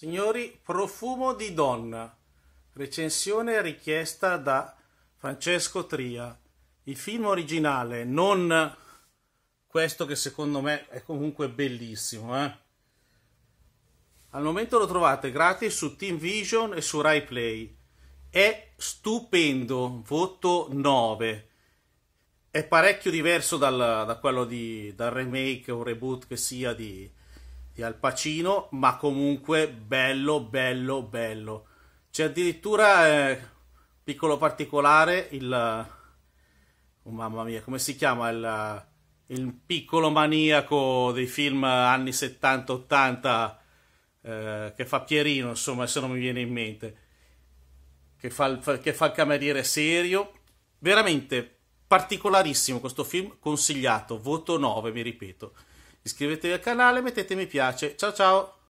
Signori, Profumo di donna. Recensione richiesta da Francesco Tria. Il film originale, non questo che secondo me è comunque bellissimo. Eh? Al momento lo trovate gratis su Team Vision e su Rai Play. È stupendo, voto 9. È parecchio diverso dal, da quello di, dal remake o reboot che sia di, di Al Pacino, ma comunque bello, bello, bello. C'è addirittura, eh, piccolo particolare, il... Oh, mamma mia, come si chiama il, il piccolo maniaco dei film anni 70-80 eh, che fa Pierino, insomma, se non mi viene in mente, che fa che fa il cameriere serio. Veramente particolarissimo questo film, consigliato, voto 9, mi ripeto. Iscrivetevi al canale, mettete mi piace. Ciao ciao!